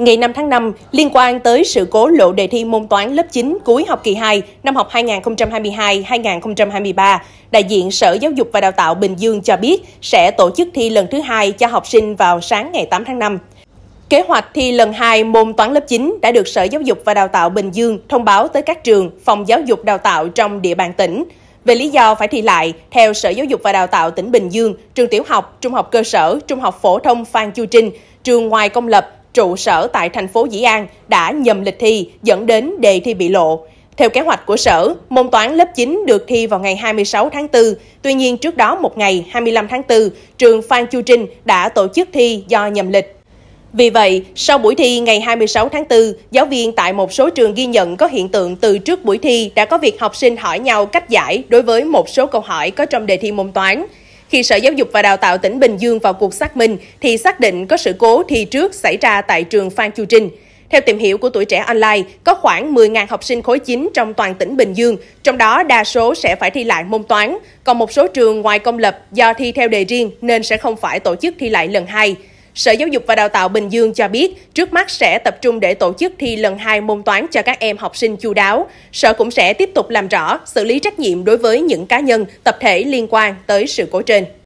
Ngày 5 tháng 5, liên quan tới sự cố lộ đề thi môn toán lớp 9 cuối học kỳ 2 năm học 2022-2023, đại diện Sở Giáo dục và Đào tạo Bình Dương cho biết sẽ tổ chức thi lần thứ hai cho học sinh vào sáng ngày 8 tháng 5. Kế hoạch thi lần 2 môn toán lớp 9 đã được Sở Giáo dục và Đào tạo Bình Dương thông báo tới các trường, phòng giáo dục đào tạo trong địa bàn tỉnh. Về lý do phải thi lại, theo Sở Giáo dục và Đào tạo tỉnh Bình Dương, trường tiểu học, trung học cơ sở, trung học phổ thông Phan Chu Trinh, trường ngoài công lập, trụ sở tại thành phố Dĩ An đã nhầm lịch thi dẫn đến đề thi bị lộ. Theo kế hoạch của sở, môn toán lớp 9 được thi vào ngày 26 tháng 4. Tuy nhiên trước đó một ngày 25 tháng 4, trường Phan Chu Trinh đã tổ chức thi do nhầm lịch. Vì vậy, sau buổi thi ngày 26 tháng 4, giáo viên tại một số trường ghi nhận có hiện tượng từ trước buổi thi đã có việc học sinh hỏi nhau cách giải đối với một số câu hỏi có trong đề thi môn toán. Khi Sở Giáo dục và Đào tạo tỉnh Bình Dương vào cuộc xác minh thì xác định có sự cố thi trước xảy ra tại trường Phan Chu Trinh. Theo tìm hiểu của tuổi trẻ online, có khoảng 10.000 học sinh khối 9 trong toàn tỉnh Bình Dương, trong đó đa số sẽ phải thi lại môn toán, còn một số trường ngoài công lập do thi theo đề riêng nên sẽ không phải tổ chức thi lại lần hai. Sở Giáo dục và Đào tạo Bình Dương cho biết, trước mắt sẽ tập trung để tổ chức thi lần 2 môn toán cho các em học sinh chu đáo. Sở cũng sẽ tiếp tục làm rõ, xử lý trách nhiệm đối với những cá nhân, tập thể liên quan tới sự cố trên.